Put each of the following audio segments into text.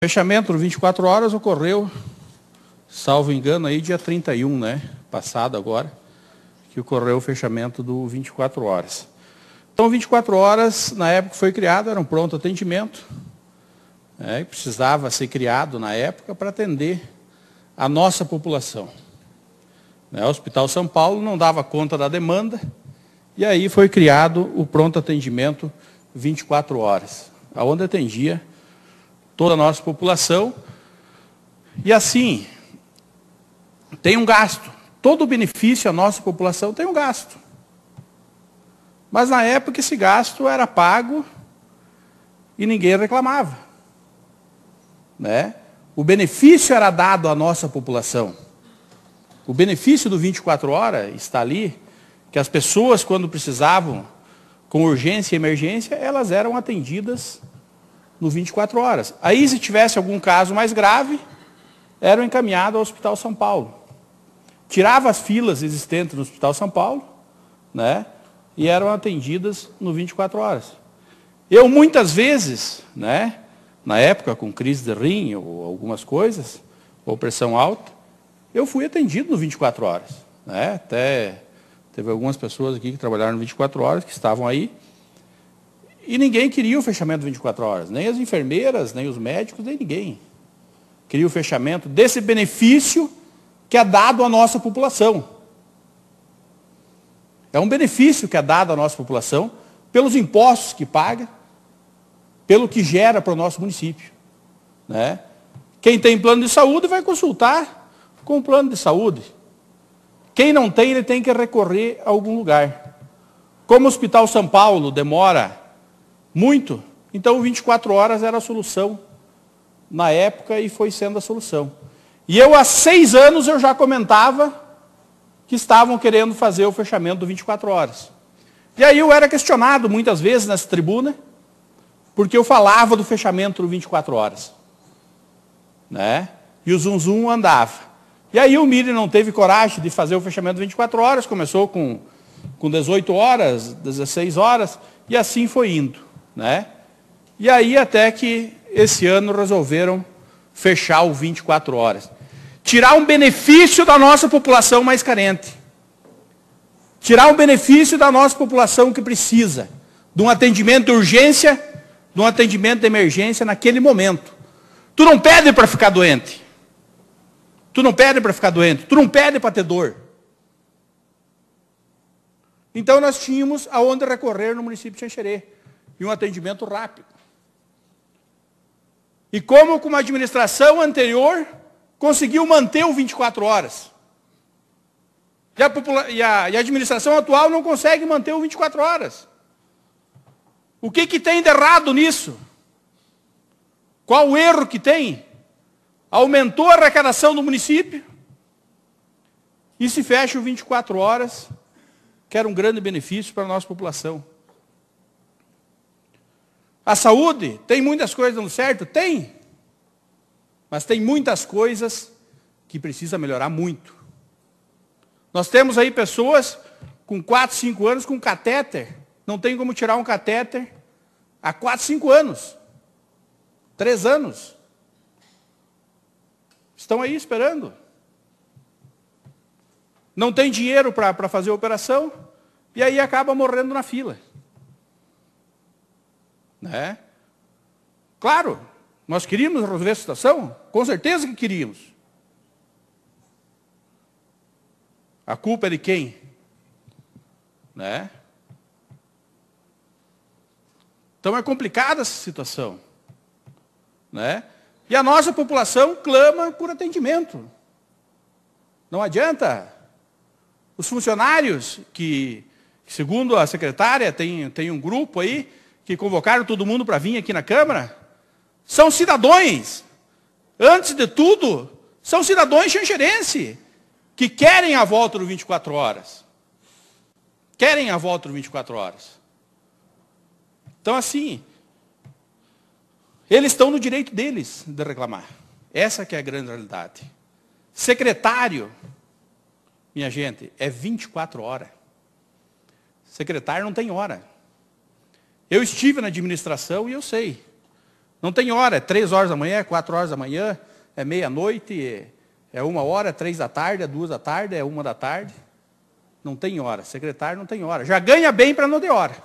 Fechamento 24 horas ocorreu, salvo engano, aí dia 31, né? Passado agora, que ocorreu o fechamento do 24 horas. Então, 24 horas, na época que foi criado, era um pronto atendimento, né? precisava ser criado na época para atender a nossa população. Né? O Hospital São Paulo não dava conta da demanda, e aí foi criado o pronto atendimento 24 horas, onde atendia toda a nossa população. E assim, tem um gasto. Todo benefício à nossa população tem um gasto. Mas na época esse gasto era pago e ninguém reclamava. Né? O benefício era dado à nossa população. O benefício do 24 horas está ali, que as pessoas, quando precisavam, com urgência e emergência, elas eram atendidas no 24 horas. Aí, se tivesse algum caso mais grave, eram encaminhados ao Hospital São Paulo. Tirava as filas existentes no Hospital São Paulo, né? E eram atendidas no 24 horas. Eu muitas vezes, né? Na época, com crise de rim ou algumas coisas, ou pressão alta, eu fui atendido no 24 horas. Né? Até teve algumas pessoas aqui que trabalharam no 24 horas, que estavam aí, e ninguém queria o fechamento 24 horas, nem as enfermeiras, nem os médicos, nem ninguém. Queria o fechamento desse benefício que é dado à nossa população. É um benefício que é dado à nossa população pelos impostos que paga, pelo que gera para o nosso município. Né? Quem tem plano de saúde vai consultar com o plano de saúde. Quem não tem, ele tem que recorrer a algum lugar. Como o Hospital São Paulo demora muito. Então, 24 horas era a solução na época e foi sendo a solução. E eu, há seis anos, eu já comentava que estavam querendo fazer o fechamento do 24 horas. E aí eu era questionado muitas vezes nessa tribuna, porque eu falava do fechamento do 24 horas. Né? E o zum, zum andava. E aí o Miri não teve coragem de fazer o fechamento 24 horas, começou com, com 18 horas, 16 horas, e assim foi indo. Né? E aí até que esse ano resolveram fechar o 24 horas. Tirar um benefício da nossa população mais carente. Tirar um benefício da nossa população que precisa de um atendimento de urgência, de um atendimento de emergência naquele momento. Tu não pede para ficar doente. Tu não pede para ficar doente. Tu não pede para ter dor. Então nós tínhamos aonde recorrer no município de Xanxerê e um atendimento rápido. E como com uma administração anterior conseguiu manter o 24 horas. E a, e a, e a administração atual não consegue manter o 24 horas. O que, que tem de errado nisso? Qual o erro que tem? Aumentou a arrecadação do município e se fecha o 24 horas, que era um grande benefício para a nossa população. A saúde tem muitas coisas dando certo? Tem. Mas tem muitas coisas que precisa melhorar muito. Nós temos aí pessoas com 4, 5 anos com catéter. Não tem como tirar um catéter há 4, 5 anos. 3 anos. Estão aí esperando. Não tem dinheiro para fazer a operação e aí acaba morrendo na fila. Né? Claro, nós queríamos resolver a situação? Com certeza que queríamos. A culpa é de quem? Né? Então é complicada essa situação. Né? E a nossa população clama por atendimento. Não adianta. Os funcionários que, segundo a secretária, tem, tem um grupo aí que convocaram todo mundo para vir aqui na Câmara, são cidadãos. Antes de tudo, são cidadãos xangerenses que querem a volta do 24 horas. Querem a volta do 24 horas. Então, assim, eles estão no direito deles de reclamar. Essa que é a grande realidade. Secretário, minha gente, é 24 horas. Secretário não tem hora. Eu estive na administração e eu sei. Não tem hora, é três horas da manhã, é quatro horas da manhã, é meia-noite, é, é uma hora, é três da tarde, é duas da tarde, é uma da tarde. Não tem hora. Secretário não tem hora. Já ganha bem para não ter hora.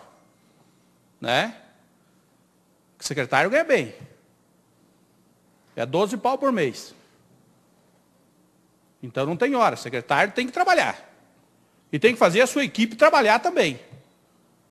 Né? Secretário ganha bem. É 12 pau por mês. Então não tem hora. Secretário tem que trabalhar. E tem que fazer a sua equipe trabalhar também.